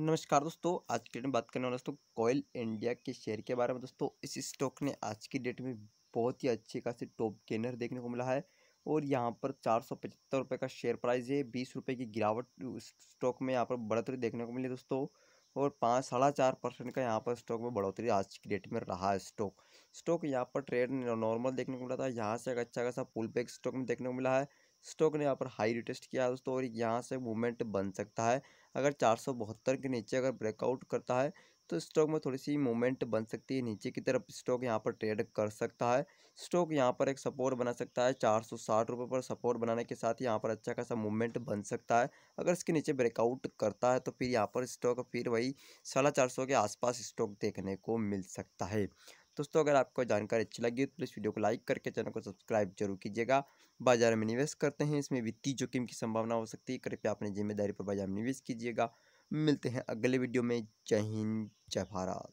नमस्कार दोस्तों आज की डेट में बात करने वाला दोस्तों कोयल इंडिया के शेयर के बारे में दोस्तों इस स्टॉक ने आज की डेट में बहुत ही अच्छे खासे टॉप गेनर देखने को मिला है और यहाँ पर चार सौ पचहत्तर रुपये का शेयर प्राइस है बीस रुपये की गिरावट स्टॉक में यहाँ पर बढ़ोतरी देखने को मिली दोस्तों और पाँच साढ़ा चार परसेंट का यहाँ पर स्टॉक में बढ़ोतरी आज की डेट में रहा है स्टॉक स्टॉक यहाँ पर ट्रेड नॉर्मल देखने को मिला था यहाँ से एक अच्छा खासा पुल बैक स्टॉक में देखने को मिला है स्टॉक ने यहाँ पर हाई रिटेस्ट किया है दोस्तों और यहाँ से मूवमेंट बन सकता है अगर चार के नीचे अगर ब्रेकआउट करता है तो स्टॉक में थोड़ी सी मूवमेंट बन सकती है नीचे की तरफ स्टॉक यहाँ पर ट्रेड कर सकता है स्टॉक यहाँ पर एक सपोर्ट बना सकता है चार सौ साठ रुपये पर सपोर्ट बनाने के साथ यहाँ पर अच्छा खासा मूवमेंट बन सकता है अगर इसके नीचे ब्रेकआउट करता है तो फिर यहाँ पर स्टॉक फिर वही साढ़े चार सौ के आसपास स्टॉक देखने को मिल सकता है दोस्तों अगर आपको जानकारी अच्छी लगी तो प्लीज़ वीडियो को लाइक करके चैनल को सब्सक्राइब जरूर कीजिएगा बाजार में निवेश करते हैं इसमें वित्तीय जोखिम की संभावना हो सकती है कृपया अपनी जिम्मेदारी पर बाजार में निवेश कीजिएगा मिलते हैं अगले वीडियो में जय हिंद जय भारत